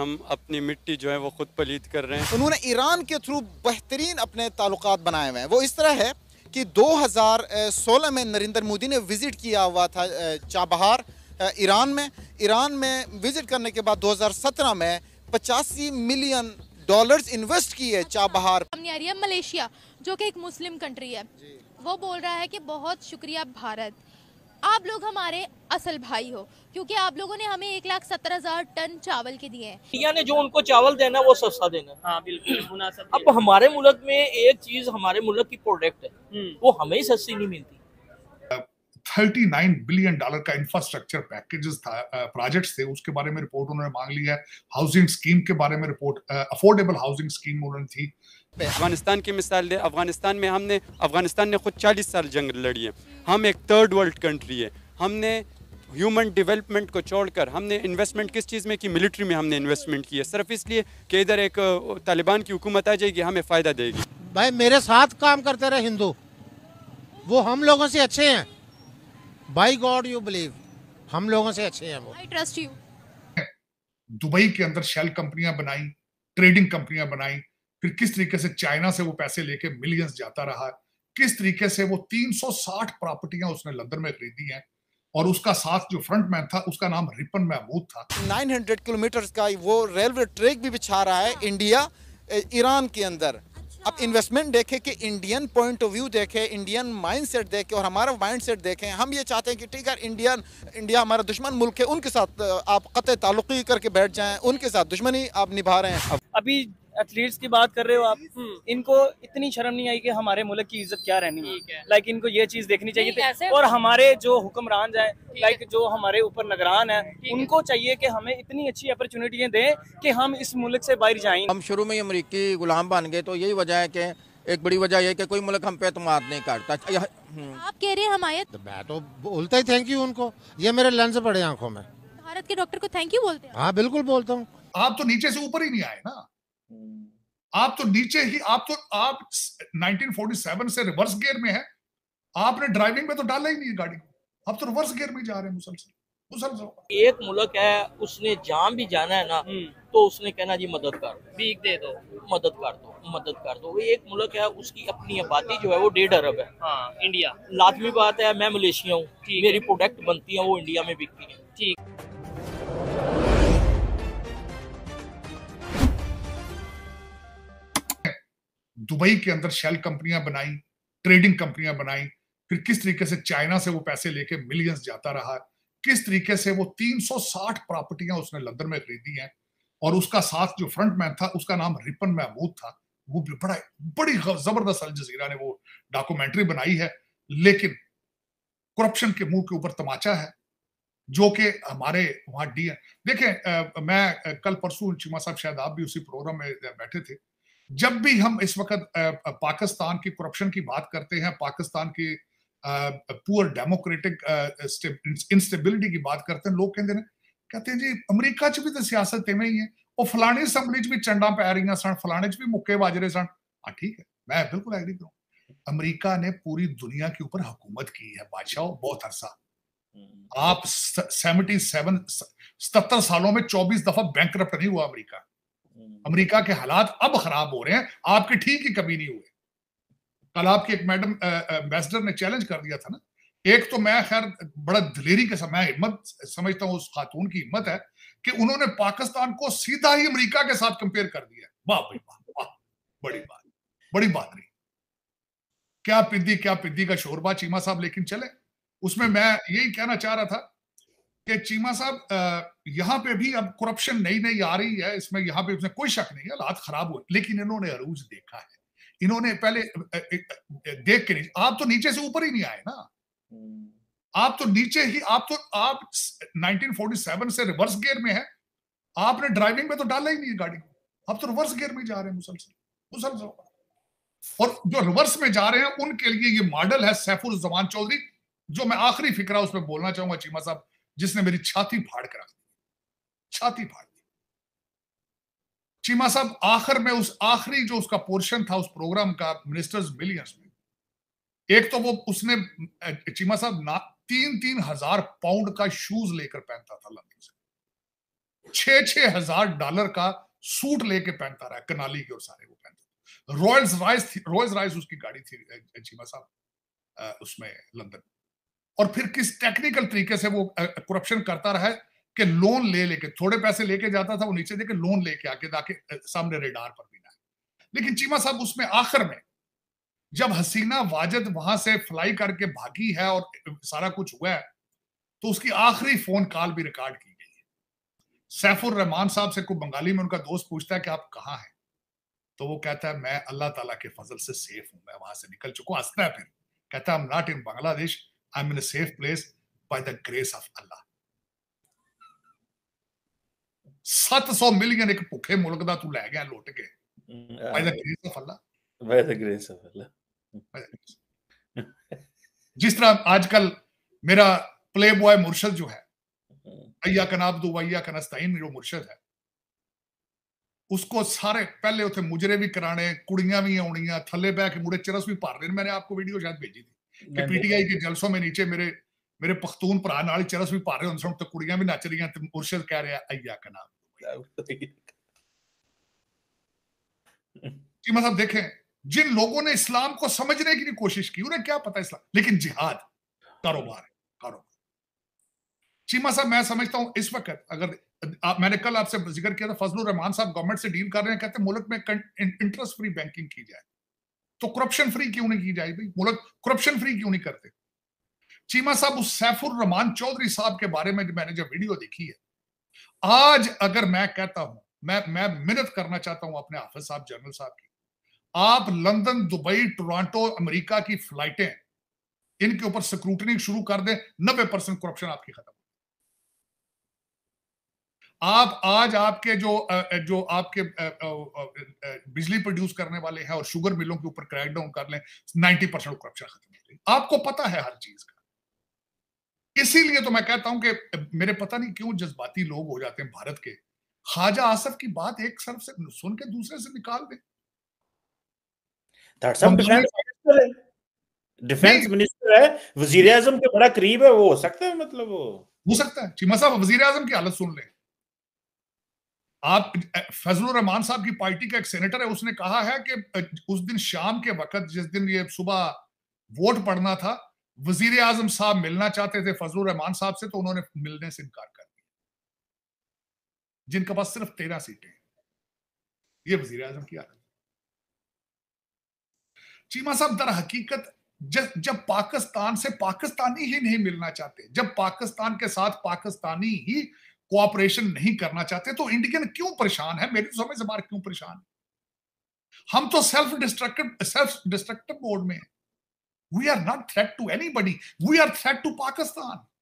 हम अपनी मिट्टी जो है वो खुद पलीद कर रहे हैं उन्होंने ईरान के थ्रू बेहतरीन अपने ताल्लुक बनाए हुए हैं वो इस तरह है कि 2016 में नरेंद्र मोदी ने विज़िट किया हुआ था चाबहार ईरान में ईरान में विज़िट करने के बाद 2017 में पचासी मिलियन डॉलर्स इन्वेस्ट किए चाबहार सामने आ रही है मलेशिया जो कि एक मुस्लिम कंट्री है वो बोल रहा है कि बहुत शुक्रिया भारत आप लोग हमारे असल भाई हो क्योंकि आप लोगों ने हमें एक लाख सत्तर हजार टन चावल के दिए हैं इंडिया ने जो उनको चावल देना वो सस्ता देना हाँ बिल्कुल अब हमारे मुल्क में एक चीज हमारे मुल्क की प्रोडक्ट है हम्म। वो हमें सस्ती नहीं मिलती 39 बिलियन डॉलर का इंफ्रास्ट्रक्चर पैकेजेस था प्रोजेक्ट्स थे उसके बारे में रिपोर्ट उन्होंने मांग ली है हाउसिंग स्कीम के बारे में रिपोर्ट अफोर्डेबल हाउसिंग स्कीम उन्होंने थी अफगानिस्तान की मिसाल दे अफगानिस्तान में हमने अफगानिस्तान ने खुद चालीस साल जंग लड़ी है हम एक थर्ड वर्ल्ड कंट्री है हमने ह्यूमन डेवलपमेंट को छोड़कर हमने इन्वेस्टमेंट किस चीज़ में की मिलिट्री में हमने इन्वेस्टमेंट की है सिर्फ इसलिए कि इधर एक तालिबान की हुकूमत आ जाएगी हमें फ़ायदा देगी भाई मेरे साथ काम करते रहे हिंदू वो हम लोगों से अच्छे हैं बाई गॉड यू बिलीव हम लोगों से अच्छे हैं वो आई ट्रस्ट यू दुबई के अंदर शेल कंपनियां बनाई ट्रेडिंग कंपनियां बनाई फिर किस तरीके से चाइना से वो पैसे लेके मिलियंस जाता रहा किस तरीके से वो 360 प्रॉपर्टियां उसने लंदन में खरीदी हैं और उसका साथ जो फ्रंट मैन था उसका नाम रिपन महमूद था 900 किलोमीटर का वो रेलवे ट्रैक भी बिछा रहा है इंडिया हाँ। ईरान के अंदर अब इन्वेस्टमेंट देखें कि इंडियन पॉइंट ऑफ व्यू देखें इंडियन माइंड सेट देखें और हमारा माइंड सेट देखें हम ये चाहते हैं कि ठीक है इंडियन इंडिया हमारा दुश्मन मुल्क है उनके साथ आप क़त ताल्लुक़ी करके बैठ जाएँ उनके साथ दुश्मनी आप निभा रहे हैं अभी एथलीट्स की बात कर रहे हो आप हम्म, इनको इतनी शर्म नहीं आई कि हमारे मुल्क की इज्जत क्या रहनी है लाइक इनको ये चीज देखनी चाहिए थी और हमारे जो हुक्मरान जाए लाइक जो हमारे ऊपर नगरान है उनको चाहिए कि हमें इतनी अच्छी अपॉर्चुनिटियाँ दें कि हम इस मुल्क से बाहर जाए हम शुरू में अमरीकी गुलाम बन गए तो यही वजह है की एक बड़ी वजह यह की कोई मुल्क हम पे एतमाद नहीं करता अच्छा, हम्म। आप कह रहे हैं हमायत तो मैं तो बोलता ही थैंक यू उनको ये मेरे लेंस पड़े आंखों में भारत के डॉक्टर को थैंक यू बोलते हैं हाँ बिल्कुल बोलता हूँ आप तो नीचे से ऊपर ही नहीं आए ना आप तो नीचे ही आप तो आप 1947 से रिवर्स गियर में है आपने ड्राइविंग में तो डाला ही नहीं गाड़ी को आप तो रिवर्स गियर में जा रहे हैं मुसलसल मुसलसल एक मुल्क है उसने जाम भी जाना है ना हम्म। तो उसने कहना जी मदद कर भीख दे दो मदद कर दो मदद कर दो एक मुल्क है उसकी अपनी आबादी जो है वो डेढ़ अरब है हाँ, इंडिया लाजमी बात है मैं मलेशिया हूँ मेरी प्रोडक्ट बनती है वो इंडिया में बिकती है ठीक दुबई के अंदर शेल कंपनियां बनाई ट्रेडिंग कंपनियां बनाई फिर किस तरीके से चाइना से वो पैसे लेके मिलियंस जाता रहा किस तरीके से वो 360 प्रॉपर्टियां उसने लंदन में खरीदी हैं और उसका साथ जो फ्रंट मैन था उसका नाम रिपन महमूद था वो बड़ा बड़ी जबरदस्त अल जजीरा ने वो डॉक्यूमेंट्री बनाई है लेकिन करप्शन के मुंह के ऊपर तमाचा है जो कि हमारे वहां डी है देखें आ, मैं कल परसों चीमा साहब शायद आप भी उसी प्रोग्राम में बैठे थे जब भी हम इस वक्त पाकिस्तान की करप्शन की बात करते हैं पाकिस्तान की पुअर डेमोक्रेटिक इंस्टेबिलिटी की बात करते हैं लोग कहते हैं कहते हैं जी ਅਮਰੀਕਾ च भी तो सियासत इवें ही है वो फलाने ਅਸੈਂਬਲੀ 'ਚ ਵੀ ਚੰਡਾਂ ਪੈ ਰਹੀਆਂ ਸਨ ਫਲਾਣੇ 'ਚ ਵੀ ਮੁੱਕੇ ਵੱਜ ਰਹੇ ਸਨ ਆ मैं बिल्कुल एग्री करूँ अमरीका ने पूरी दुनिया के ऊपर हुकूमत की है बादशाह बहुत अरसा हम्म। आप सेवेंटी सेवन सतर सालों में चौबीस दफा बैंक नहीं हुआ अमरीका हम्म। अमेरिका के हालात अब खराब हो रहे हैं आपके ठीक ही कभी नहीं हुए कल आपकी एक मैडम एम्बेसडर ने चैलेंज कर दिया था ना एक तो मैं खैर बड़ा दिलेरी के समय हिम्मत समझता हूँ उस खातून की हिम्मत है कि उन्होंने पाकिस्तान को सीधा ही अमेरिका के साथ कंपेयर कर दिया वाह बड़ी वाह वाह बड़ी बात बड़ी बात नहीं क्या पिद्दी क्या पिद्दी का शोरबा चीमा साहब लेकिन चले उसमें मैं यही कहना चाह रहा था कि चीमा साहब यहाँ पे भी अब करप्शन नई नई आ रही है इसमें यहाँ पे उसमें कोई शक नहीं है हालात खराब हुए लेकिन इन्होंने अरूज देखा है इन्होंने पहले देख के नहीं आप तो नीचे से ऊपर ही नहीं आए ना हम्म। आप तो नीचे ही आप तो आप 1947 से रिवर्स गियर में है आपने ड्राइविंग में तो डाला ही नहीं है गाड़ी को आप तो रिवर्स गियर में जा रहे हैं मुसलसल मुसलसल और जो रिवर्स में जा रहे हैं उनके लिए ये मॉडल है सैफुल जमान चौधरी जो मैं आखिरी फिक्रा उसमें बोलना चाहूंगा चीमा साहब जिसने मेरी छाती फाड़ कर रख दी छाती फाड़ दी चीमा साहब आखिर में उस आखिरी जो उसका पोर्शन था उस प्रोग्राम का मिनिस्टर्स मिलियंस में एक तो वो उसने चीमा साहब ना तीन तीन हजार पाउंड का शूज लेकर पहनता था लंदन से छे छे हजार डॉलर का सूट लेके पहनता रहा कनाली के और सारे वो पहनता रॉयल्स राइस रॉयल्स राइस उसकी गाड़ी थी चीमा साहब उसमें लंदन में और फिर किस टेक्निकल तरीके से वो करप्शन करता रहा है कि लोन ले लेके थोड़े पैसे लेके जाता था वो नीचे देके लोन लेके आके ताकि सामने रेडार पर भी ना लेकिन चीमा साहब उसमें आखिर में जब हसीना वाजद वहां से फ्लाई करके भागी है और सारा कुछ हुआ है तो उसकी आखिरी फोन कॉल भी रिकॉर्ड की गई है सैफुर रहमान साहब से कोई बंगाली में उनका दोस्त पूछता है कि आप कहाँ हैं तो वो कहता है मैं अल्लाह ताला के फजल से सेफ हूं मैं वहां से निकल चुका हंसता है फिर कहता है I am not in Bangladesh I'm in a safe place by the grace of Allah 700 million ਇੱਕ ਭੁੱਖੇ ਮੁਲਕ ਦਾ ਤੂੰ ਲੈ ਗਿਆ ਲੁੱਟ ਕੇ by the grace of Allah. By the grace of Allah. ਜਿਸ ਤਰ੍ਹਾਂ ਅੱਜਕੱਲ ਮੇਰਾ प्ले बॉय मुर्शद जो है अय्या कनाबदू वैया कनस्ताइन जो मुर्शद है उसको सारे पहले उसे मुजरे भी कराने कुड़ियां भी आनी थले बह के मुड़े चरस भी भर देने मैंने आपको वीडियो शायद भेजी थी ਕਿ ਪੀਟੀਆਈ ਦੇ ਜਲਸੋਂ ਮੇ ਨੀਚੇ ਮੇਰੇ ਮੇਰੇ ਪਖਤੂਨ ਭਰਾ ਨਾਲ ਚਰਸ ਵੀ ਪਾ ਰਹੇ ਹੁੰਦੇ ਸਨ ਤੇ ਕੁੜੀਆਂ ਵੀ ਨੱਚ ਰਹੀਆਂ ਤੇ ਮੁਰਸ਼ਦ ਕਹਿ ਰਿਹਾ ਅਈਆ ਕਨਾ ਕੀ ਮਤਲਬ ਦੇਖੇ जिन लोगों ने इस्लाम को समझने की कोशिश की उन्हें क्या पता इस्लाम लेकिन जिहाद कारोबार है कारोबार चीमा साहब मतलब मैं समझता हूं इस वक्त अगर आप मैंने कल आपसे जिक्र किया था फजलुर रहमान साहब गवर्नमेंट से डील कर रहे हैं कहते मुल्क में इंटरेस्ट फ्री बैंकिंग की जाए तो करप्शन फ्री क्यों नहीं की जाए भाई मुल्क करप्शन फ्री क्यों नहीं करते चीमा साहब उस सैफुर रहमान चौधरी साहब के बारे में मैंने जब वीडियो देखी है आज अगर मैं कहता हूं मैं मैं मिन्नत करना चाहता हूं अपने हाफिज साहब जनरल साहब की आप लंदन दुबई टोरंटो अमेरिका की फ्लाइटें इनके ऊपर स्क्रूटनिंग शुरू कर दें नब्बे परसेंट करप्शन आपकी खत्म आप आज आपके जो जो आपके बिजली प्रोड्यूस करने वाले हैं और शुगर मिलों के ऊपर क्रैक डाउन कर लें नाइन्टी परसेंट करप्शन खत्म हो गई आपको पता है हर चीज का इसीलिए तो मैं कहता हूं कि मेरे पता नहीं क्यों जज्बाती लोग हो जाते हैं भारत के ख्वाजा आसफ की बात एक सर्फ से सुन के दूसरे से निकाल दें डिफेंस मिनिस्टर है वजीर आजम के बड़ा करीब है वो हो सकता है मतलब वो हो सकता है चीमा साहब वजीर आजम की हालत सुन लें आप फजल रहमान साहब की पार्टी का एक सेनेटर है उसने कहा है कि उस दिन शाम के वक्त जिस दिन ये सुबह वोट पड़ना था वजीर आजम साहब मिलना चाहते थे फजल रहमान साहब से तो उन्होंने मिलने से इनकार कर दिया जिनके पास सिर्फ तेरह सीटें हैं ये वजीर आजम की आदत चीमा साहब दर हकीकत जब जब पाकिस्तान से पाकिस्तानी ही नहीं मिलना चाहते जब पाकिस्तान के साथ पाकिस्तानी ही कोऑपरेशन नहीं करना चाहते तो इंडियन क्यों परेशान है मेरी तो समझ से बाहर क्यों परेशान है हम तो self destructive self destructive mode में है we are not threat to anybody we are threat to Pakistan